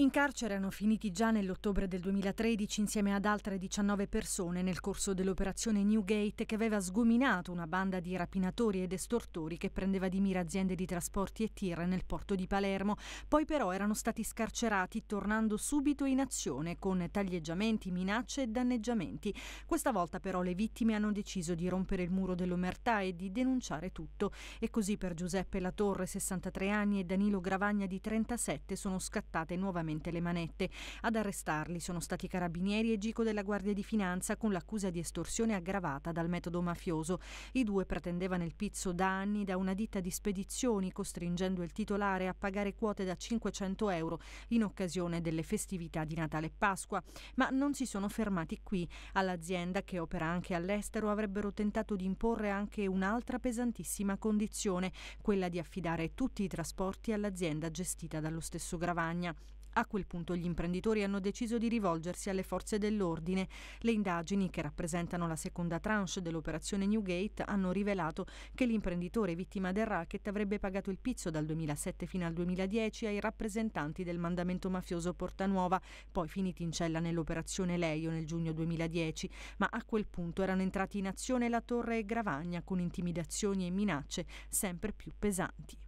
In carcere erano finiti già nell'ottobre del 2013 insieme ad altre 19 persone nel corso dell'operazione Newgate che aveva sgominato una banda di rapinatori ed estortori che prendeva di mira aziende di trasporti e tir nel porto di Palermo. Poi però erano stati scarcerati tornando subito in azione con taglieggiamenti, minacce e danneggiamenti. Questa volta però le vittime hanno deciso di rompere il muro dell'omertà e di denunciare tutto. E così per Giuseppe Latorre, 63 anni, e Danilo Gravagna di 37 sono scattate nuovamente solamente le manette. Ad arrestarli sono stati carabinieri e Gico della Guardia di Finanza con l'accusa di estorsione aggravata dal metodo mafioso. I due pretendevano il pizzo da anni da una ditta di spedizioni, costringendo il titolare a pagare quote da 500 euro in occasione delle festività di Natale e Pasqua. Ma non si sono fermati qui. All'azienda, che opera anche all'estero, avrebbero tentato di imporre anche un'altra pesantissima condizione, quella di affidare tutti i trasporti all'azienda gestita dallo stesso Gravagna. A quel punto gli imprenditori hanno deciso di rivolgersi alle forze dell'ordine. Le indagini, che rappresentano la seconda tranche dell'operazione Newgate, hanno rivelato che l'imprenditore vittima del racket avrebbe pagato il pizzo dal 2007 fino al 2010 ai rappresentanti del mandamento mafioso Portanuova, poi finiti in cella nell'operazione Leio nel giugno 2010, ma a quel punto erano entrati in azione La Torre e Gravagna con intimidazioni e minacce sempre più pesanti.